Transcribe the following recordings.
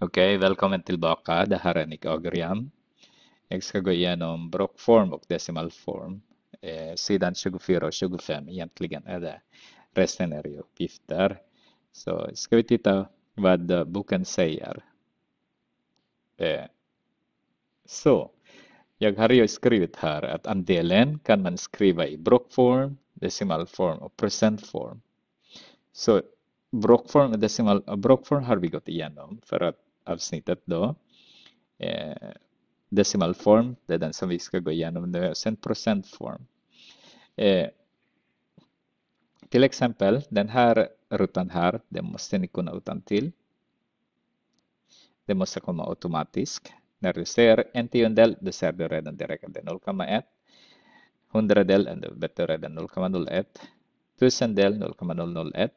Okej, okay, välkommen tillbaka. Det här är Nick Agrian. Jag ska gå igenom blockform och decimalform. Eh, sidan 24 och 25 egentligen är det. Resten är uppgifter. Så ska vi titta vad boken säger. Eh, så, jag har ju skrivit här att andelen kan man skriva i blockform, decimalform och procentform. Så blockform och decimal, blockform har vi gått igenom för att avsnittet då. Eh, decimalform, det är den som vi ska gå igenom nu, och sen procentform. Eh, till exempel den här rutan här, den måste ni kunna utan till. Det måste komma automatiskt. När du ser en tiondel, då ser du redan direkt att det är 0,1. Hundradel, ännu bättre, redan 0,01. Tusendel, 0,001.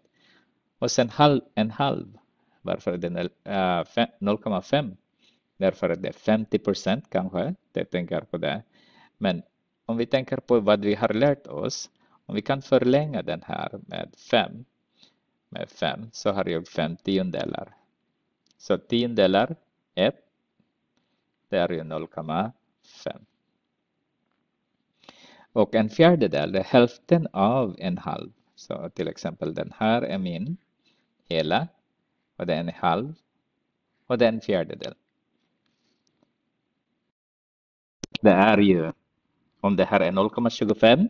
Och sen halv, en halv, varför är det eh, 0,5? Därför att det är 50 kanske, det tänker på det. Men om vi tänker på vad vi har lärt oss, om vi kan förlänga den här med 5, med 5 så har jag 5 tiondelar. Så tiondelar 1, det är ju 0,5. Och en fjärdedel är hälften av en halv. Så till exempel den här är min hela och det är en halv och det är en fjärdedel. Det är ju, om det här är 0,25,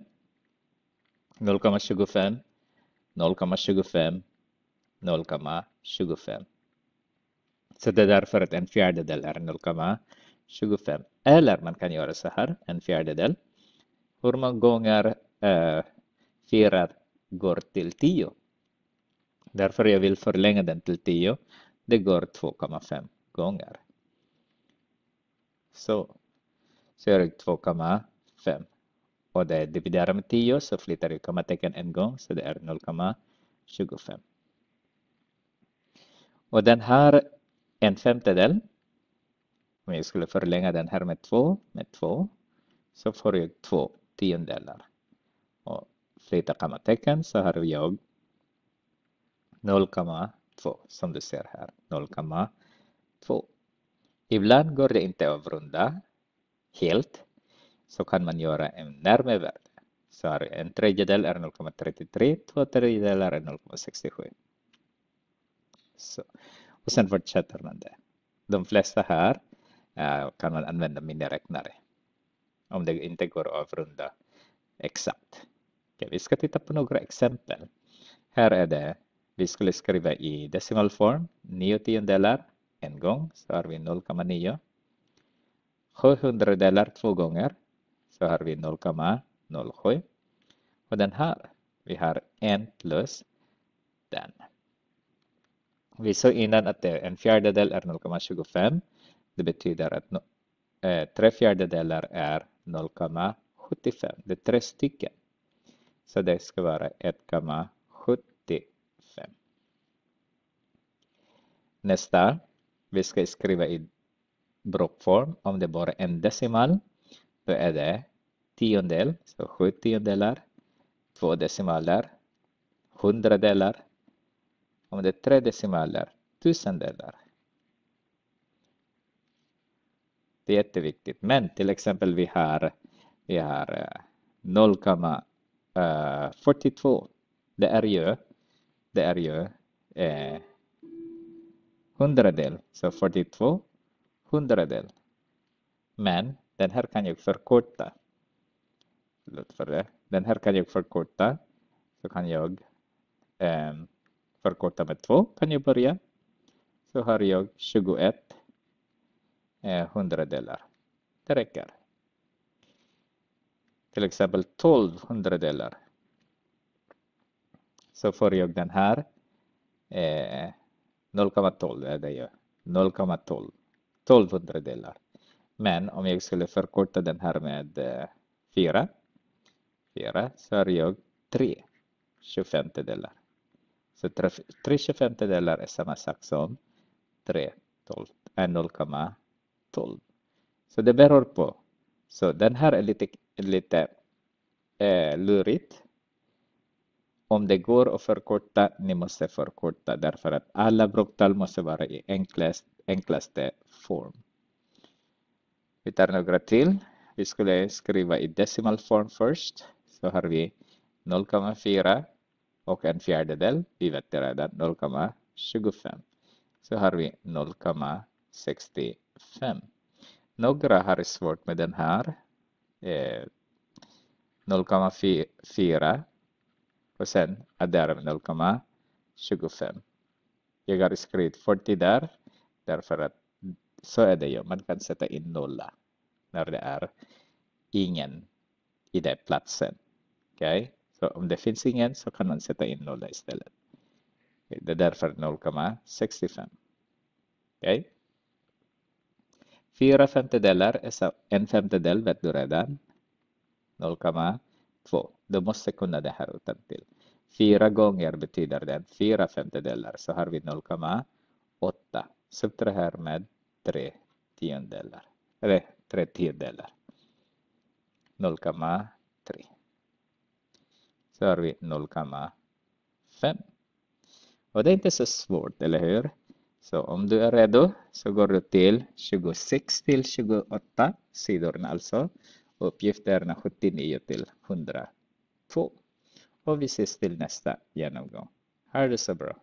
0,25, 0,25, 0,25. Så det är därför att en fjärdedel är 0,25. Eller man kan göra så här, en fjärdedel. Hur många gånger eh, 4 går till 10? Därför jag vill förlänga den till 10. Det går 2,5 gånger. Så, så jag gör 2,5. Och det är dividerar med 10 så flyttar jag kommatecken en gång så det är 0,25. Och den här en femtedel. Om jag skulle förlänga den här med 2 med 2 så får jag 2 tiondelar. Och flyttar kommatecken så har jag 0,2 som du ser här. 0,2. Ibland går det inte att avrunda helt. Så kan man göra en närmevärde. Så här, en tredjedel är 0,33, två tredjedelar är 0,67. Så. Och sen fortsätter man det. De flesta här äh, kan man använda miniräknare. Om det inte går att avrunda exakt. Okej, vi ska titta på några exempel. Här är det vi skulle skriva i decimal form, 9 tiondelar en gång, så har vi 0,9. 700 delar två gånger, så har vi 0,07. Och den här, vi har en plus den. Vi såg innan att en fjärdedel är 0,25. Det betyder att eh, tre fjärdedelar är 0,75. Det är tre stycken. Så det ska vara 1,75. Nästa. Vi ska skriva i blockform. Om det bara är en decimal, då är det tiondel. Så sju tiondelar, två decimaler, hundradelar. Om det är tre decimaler, tusendelar. Det är jätteviktigt. Men till exempel vi har, vi har 0,42. Eh, eh, det är ju, det är ju eh, hundradel. Så 42 hundradel. Men den här kan jag förkorta. Låt för det. Den här kan jag förkorta. Så kan jag eh, förkorta med 2 kan jag börja. Så har jag 21 eh, hundradelar. Det räcker. Till exempel 12 hundradelar. Så får jag den här eh, 0,12 är det ju. 0,12. 12 hundradelar. Men om jag skulle förkorta den här med 4, eh, 4 så är jag 3 tjugofemtedelar. Så 3 tjugofemtedelar är samma sak som 3 12, är 0,12. Så det beror på. Så den här är lite, lite eh, lurigt om det går att förkorta, ni måste förkorta därför att alla bråktal måste vara i enklast, enklaste form. Vi tar några till. Vi skulle skriva i decimal form först. Så har vi 0,4 och en fjärdedel. Vi vet redan 0,25. Så har vi 0,65. Några har svårt med den här. 0,4 eh, och sen är där 0,25. Jag har skrivit 40 där därför att så är det ju. Man kan sätta in nolla när det är ingen i den platsen. okay? så om det finns ingen så kan man sätta in nolla istället. Det är därför 0,65. Okay? Fyra femtedelar är så en femtedel vet du redan. 0,2. Du måste kunna det här utan till. Fyra gånger betyder det fyra femtedelar, så har vi 0,8 subtraherar med tre tiondelar, eller tre tiondelar. 0,3. Så har vi 0,5. Och det är inte så svårt, eller hur? Så om du är redo så går du till 26 till 28 sidorna alltså. Uppgifterna 79 till 102. obvise stillnesta gjennomgang. Her Hard det så bra.